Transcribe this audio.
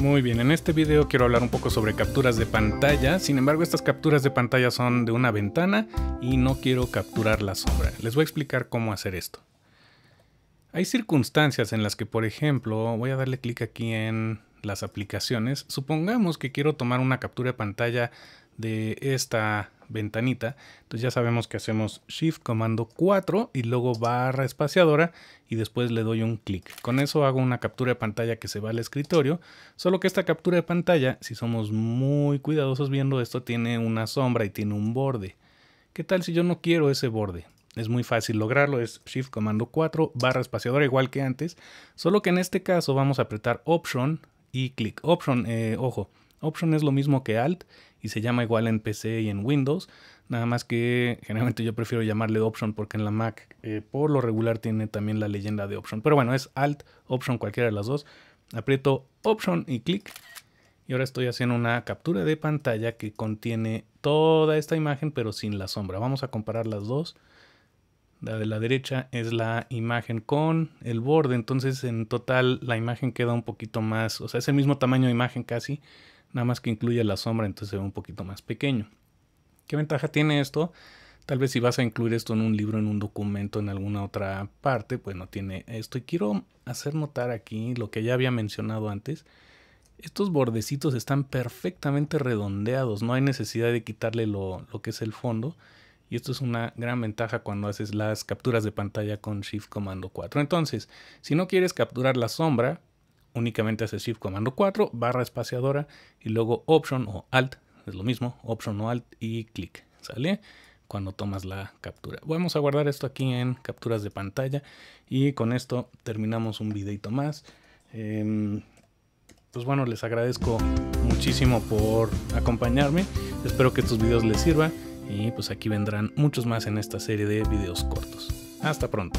Muy bien, en este video quiero hablar un poco sobre capturas de pantalla, sin embargo estas capturas de pantalla son de una ventana y no quiero capturar la sombra. Les voy a explicar cómo hacer esto. Hay circunstancias en las que, por ejemplo, voy a darle clic aquí en las aplicaciones. Supongamos que quiero tomar una captura de pantalla de esta ventanita. Entonces ya sabemos que hacemos Shift comando 4 y luego barra espaciadora y después le doy un clic. Con eso hago una captura de pantalla que se va al escritorio. Solo que esta captura de pantalla, si somos muy cuidadosos viendo esto, tiene una sombra y tiene un borde. ¿Qué tal si yo no quiero ese borde? Es muy fácil lograrlo, es Shift comando 4 barra espaciadora igual que antes. Solo que en este caso vamos a apretar Option y clic. Option, eh, ojo, Option es lo mismo que Alt y se llama igual en PC y en Windows, nada más que generalmente yo prefiero llamarle Option porque en la Mac eh, por lo regular tiene también la leyenda de Option. Pero bueno, es Alt, Option, cualquiera de las dos. Aprieto Option y clic. Y ahora estoy haciendo una captura de pantalla que contiene toda esta imagen pero sin la sombra. Vamos a comparar las dos. La de la derecha es la imagen con el borde, entonces en total la imagen queda un poquito más, o sea, es el mismo tamaño de imagen casi, nada más que incluye la sombra, entonces se ve un poquito más pequeño. ¿Qué ventaja tiene esto? Tal vez si vas a incluir esto en un libro, en un documento, en alguna otra parte, pues no tiene esto. Y quiero hacer notar aquí lo que ya había mencionado antes. Estos bordecitos están perfectamente redondeados, no hay necesidad de quitarle lo, lo que es el fondo. Y esto es una gran ventaja cuando haces las capturas de pantalla con Shift Comando 4. Entonces, si no quieres capturar la sombra, únicamente hace Shift Comando 4, barra espaciadora y luego Option o Alt, es lo mismo, Option o Alt y clic, ¿sale? Cuando tomas la captura. Vamos a guardar esto aquí en capturas de pantalla y con esto terminamos un videito más. Em, pues bueno, les agradezco muchísimo por acompañarme, espero que estos videos les sirvan y pues aquí vendrán muchos más en esta serie de videos cortos. Hasta pronto.